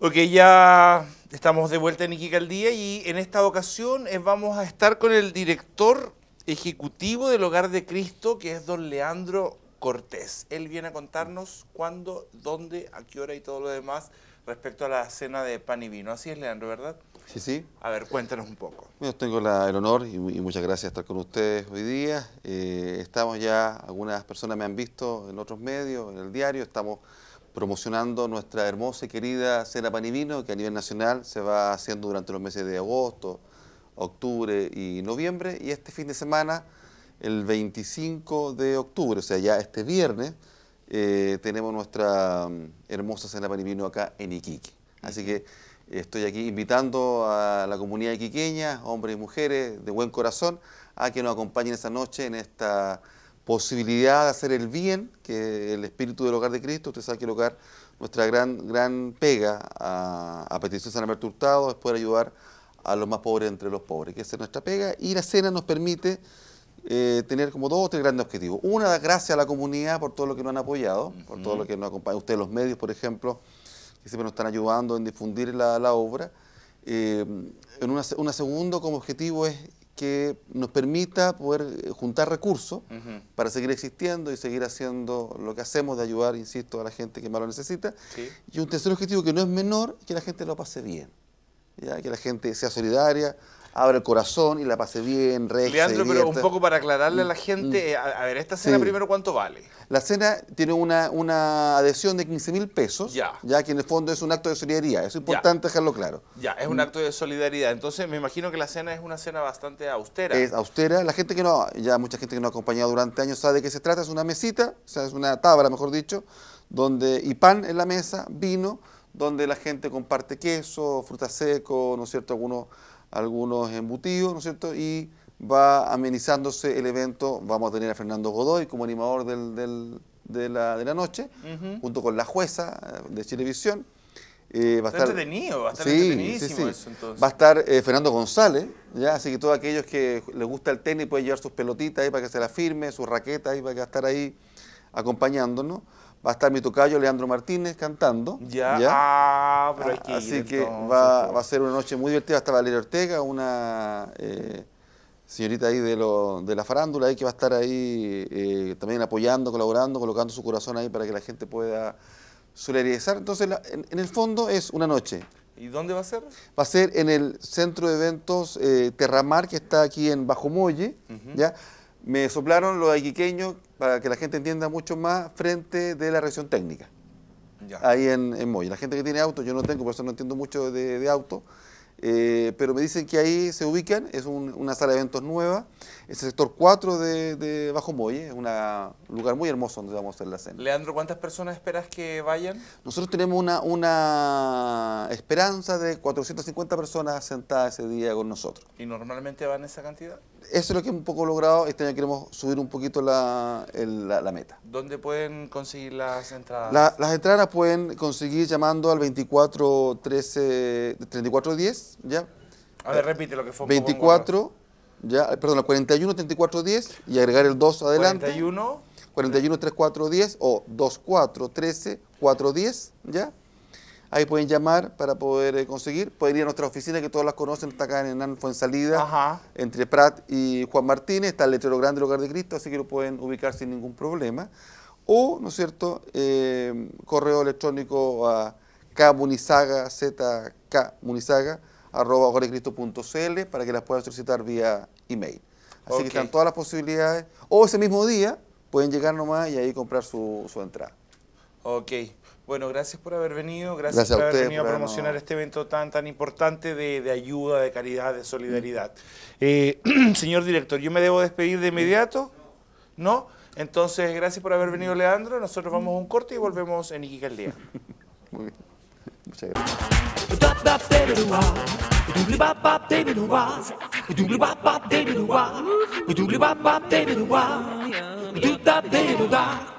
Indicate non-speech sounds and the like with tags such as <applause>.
Ok, ya estamos de vuelta en Iquique y en esta ocasión eh, vamos a estar con el director ejecutivo del Hogar de Cristo, que es don Leandro Cortés. Él viene a contarnos cuándo, dónde, a qué hora y todo lo demás respecto a la cena de pan y vino. Así es, Leandro, ¿verdad? Sí, sí. A ver, cuéntanos un poco. Yo tengo el honor y, muchas gracias de estar con ustedes hoy día. Eh, estamos ya, algunas personas me han visto en otros medios, en el diario, estamos promocionando nuestra hermosa y querida cena pan y vino que a nivel nacional se va haciendo durante los meses de agosto, octubre y noviembre. Y este fin de semana el 25 de octubre, o sea, ya este viernes, eh, tenemos nuestra mm, hermosa cena vino acá en Iquique. Así que estoy aquí invitando a la comunidad iquiqueña, hombres y mujeres de buen corazón, a que nos acompañen esa noche en esta posibilidad de hacer el bien, que el espíritu del hogar de Cristo, usted sabe que el hogar, nuestra gran, gran pega a, petición de San Alberto Hurtado es poder ayudar a los más pobres entre los pobres, que esa es nuestra pega, y la cena nos permite eh, tener como dos o tres grandes objetivos. Una, gracias a la comunidad por todo lo que nos han apoyado, por todo lo que nos acompaña. Ustedes, los medios, por ejemplo, que siempre nos están ayudando en difundir la, obra. Eh, en una, como objetivo, es que nos permita poder eh, juntar recursos para seguir existiendo y seguir haciendo lo que hacemos de ayudar, insisto, a la gente que más lo necesita. Y un tercer objetivo que no es menor, que la gente lo pase bien, ¿ya? que la gente sea solidaria, Abre el corazón y la pase bien, rex, Leandro, pero un poco para aclararle a la mm, gente, mm. a, ver, esta cena primero, ¿cuánto vale? La cena tiene una, una adhesión de 15 mil pesos, ya. ya que en el fondo es un acto de solidaridad, es importante dejarlo claro. Ya, es un mm. acto de solidaridad, entonces me imagino que la cena es una cena bastante austera. Es austera, la gente que no, ya mucha gente que no ha acompañado durante años sabe de qué se trata, es una mesita, o sea, es una tabla, mejor dicho, donde, y pan en la mesa, vino, donde la gente comparte queso, fruta seco, ¿no es cierto?, algunos algunos embutidos, ¿no es cierto? Y va amenizándose el evento. Vamos a tener a Fernando Godoy como animador de, la, noche, junto con la jueza eh, de Chilevisión. Eh, va a estar entretenido, va a estar Va a estar eh, Fernando González, ya, así que todos aquellos que les gusta el tenis pueden llevar sus pelotitas ahí para que se las firme, sus raquetas ahí para que estar ahí acompañándonos va a estar mi tocayo Leandro Martínez cantando. Ya, ah, pero Así que va, a ser una noche muy divertida. estar Valeria Ortega, una eh, señorita ahí de, de la farándula, ahí que va a estar ahí eh, también apoyando, colaborando, colocando su corazón ahí para que la gente pueda solidarizar. Entonces, en, el fondo es una noche. ¿Y dónde va a ser? Va a ser en el centro de eventos eh, Terramar, que está aquí en Bajo Molle. ¿ya? Me soplaron los aiquiqueños para que la gente entienda mucho más frente de la región técnica. Ahí en, en Moya. La gente que tiene auto, yo no tengo, por eso no entiendo mucho de, auto, eh, pero me dicen que ahí se ubican, es una sala de eventos nueva, es el sector 4 de, Bajo Moye, es un lugar muy hermoso donde vamos a hacer la cena. Leandro, ¿cuántas personas esperas que vayan? Nosotros tenemos una, esperanza de 450 personas sentadas ese día con nosotros. ¿Y normalmente van esa cantidad? Eso es lo que un poco logrado, este año queremos subir un poquito la, meta. ¿Dónde pueden conseguir las entradas? las entradas pueden conseguir llamando al 24 13 3410, ¿ya? A ver, repite lo que fue. 24 ya, eh, perdón, 41 34 10 y agregar el 2 adelante. 41 41 34 o 24 13 ¿ya? Ahí pueden llamar para poder eh, conseguir. Pueden ir a nuestra oficina, que todas las conocen, está acá en Hernán Ajá. entre Prat y Juan Martínez. Está el letrero grande del Hogar de Cristo, así que lo pueden ubicar sin ningún problema. O, ¿no es cierto?, eh, correo electrónico a kmunizaga, zkmunizaga, arroba jorecristo.cl para que las puedan solicitar vía email. Así que están todas las posibilidades. O ese mismo día pueden llegar nomás y ahí comprar su, entrada. Ok. Bueno, gracias por haber venido, gracias, por haber venido a promocionar este evento tan tan importante de, ayuda, de caridad, de solidaridad. Mm. Eh, <clears throat> señor director, ¿yo me debo despedir de inmediato? ¿No? Entonces, gracias por haber mm. venido, Leandro. Nosotros vamos a un corte y volvemos en Iquique Día. <laughs> Muy bien. Muchas gracias. bop bop baby do wah. Doobly bop bop baby do wah. Doobly bop bop baby do wah. Doobly bop bop baby do wah. Doop bop baby do wah.